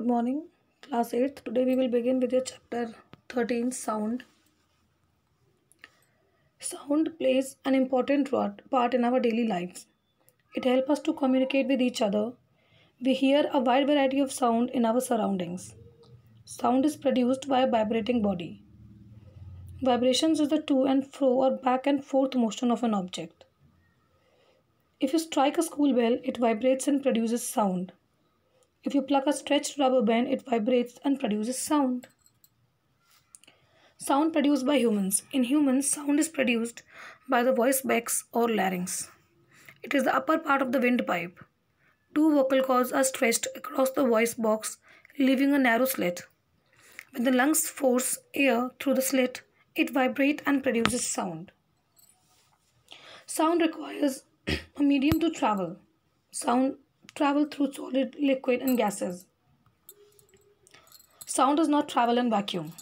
good morning class 8 today we will begin with your chapter 13 sound sound plays an important part in our daily lives it helps us to communicate with each other we hear a wide variety of sound in our surroundings sound is produced by a vibrating body vibrations is the to and fro or back and forth motion of an object if you strike a school bell it vibrates and produces sound if you pluck a stretched rubber band, it vibrates and produces sound. Sound produced by humans. In humans, sound is produced by the voice box or larynx. It is the upper part of the windpipe. Two vocal cords are stretched across the voice box, leaving a narrow slit. When the lungs force air through the slit, it vibrates and produces sound. Sound requires a medium to travel. Sound travel through solid, liquid and gases. Sound does not travel in vacuum.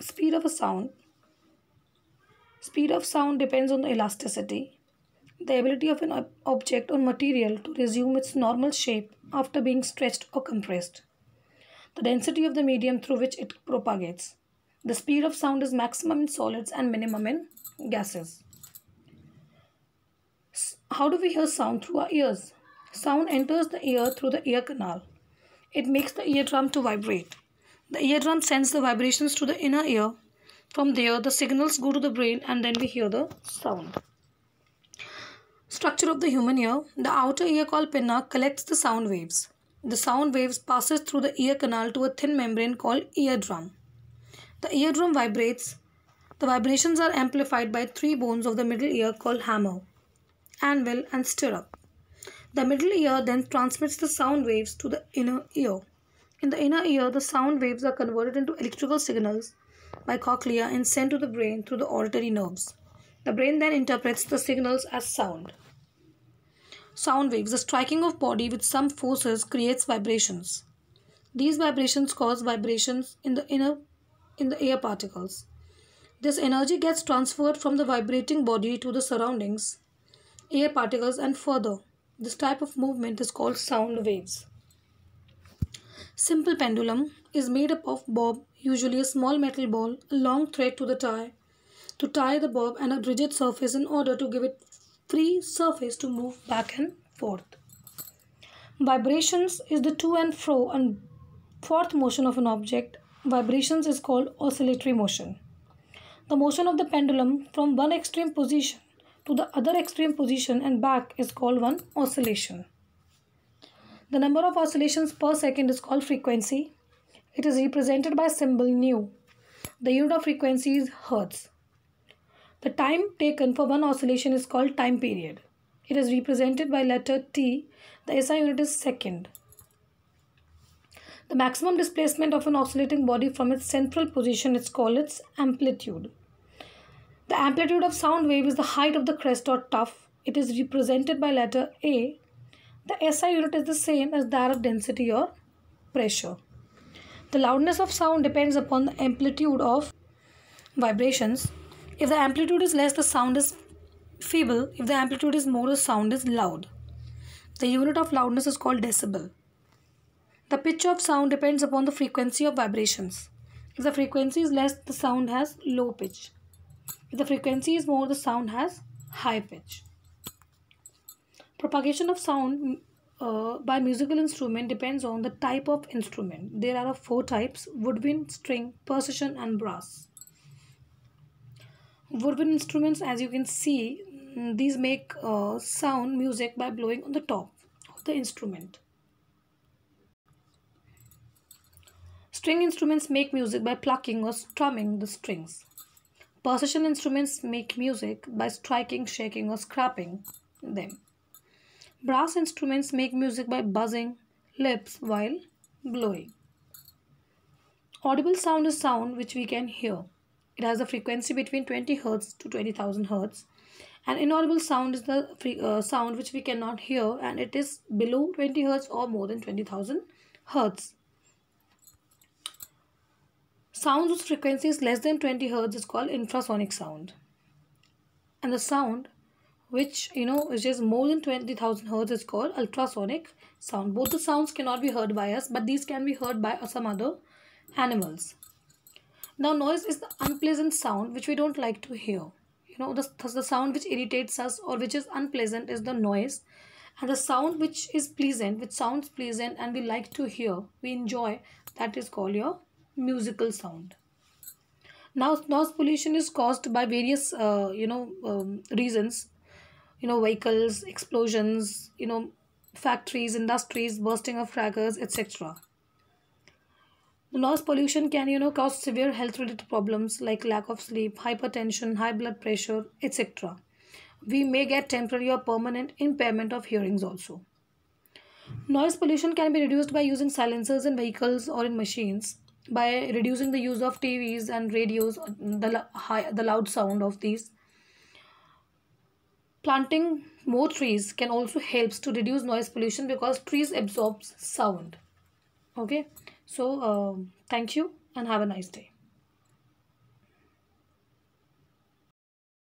Speed of a sound. Speed of sound depends on the elasticity, the ability of an object or material to resume its normal shape after being stretched or compressed, the density of the medium through which it propagates. The speed of sound is maximum in solids and minimum in gases. How do we hear sound through our ears? Sound enters the ear through the ear canal. It makes the eardrum to vibrate. The eardrum sends the vibrations to the inner ear. From there, the signals go to the brain and then we hear the sound. Structure of the human ear. The outer ear called pinna collects the sound waves. The sound waves passes through the ear canal to a thin membrane called eardrum. The eardrum vibrates. The vibrations are amplified by three bones of the middle ear called hammer anvil, and stirrup. The middle ear then transmits the sound waves to the inner ear. In the inner ear, the sound waves are converted into electrical signals by cochlea and sent to the brain through the auditory nerves. The brain then interprets the signals as sound. Sound waves, the striking of body with some forces creates vibrations. These vibrations cause vibrations in the inner in the air particles. This energy gets transferred from the vibrating body to the surroundings air particles and further. This type of movement is called sound waves. Simple pendulum is made up of bob, usually a small metal ball, a long thread to the tie, to tie the bob and a rigid surface in order to give it free surface to move back and forth. Vibrations is the to and fro and fourth motion of an object. Vibrations is called oscillatory motion. The motion of the pendulum from one extreme position to the other extreme position and back is called one oscillation. The number of oscillations per second is called frequency. It is represented by symbol nu. The unit of frequency is hertz. The time taken for one oscillation is called time period. It is represented by letter T. The SI unit is second. The maximum displacement of an oscillating body from its central position is called its amplitude. The amplitude of sound wave is the height of the crest or tuff. It is represented by letter A. The SI unit is the same as that of density or pressure. The loudness of sound depends upon the amplitude of vibrations. If the amplitude is less, the sound is feeble. If the amplitude is more, the sound is loud. The unit of loudness is called decibel. The pitch of sound depends upon the frequency of vibrations. If the frequency is less, the sound has low pitch. If the frequency is more, the sound has high pitch. Propagation of sound uh, by musical instrument depends on the type of instrument. There are four types, woodwind, string, percussion and brass. Woodwind instruments, as you can see, mm, these make uh, sound music by blowing on the top of the instrument. String instruments make music by plucking or strumming the strings. Percussion instruments make music by striking, shaking, or scraping them. Brass instruments make music by buzzing lips while blowing. Audible sound is sound which we can hear. It has a frequency between 20 Hz to 20,000 Hz. And inaudible sound is the free, uh, sound which we cannot hear and it is below 20 Hz or more than 20,000 Hz. Sound whose frequency is less than 20 Hz is called infrasonic sound. And the sound which you know which is more than 20,000 Hz is called ultrasonic sound. Both the sounds cannot be heard by us but these can be heard by some other animals. Now noise is the unpleasant sound which we don't like to hear. You know the, the sound which irritates us or which is unpleasant is the noise and the sound which is pleasant which sounds pleasant and we like to hear we enjoy that is called your musical sound now noise pollution is caused by various uh, you know um, reasons you know vehicles explosions you know factories industries bursting of crackers etc noise pollution can you know cause severe health related problems like lack of sleep hypertension high blood pressure etc we may get temporary or permanent impairment of hearings also noise pollution can be reduced by using silencers in vehicles or in machines by reducing the use of TVs and radios, the, high, the loud sound of these. Planting more trees can also helps to reduce noise pollution because trees absorbs sound. Okay, so uh, thank you and have a nice day.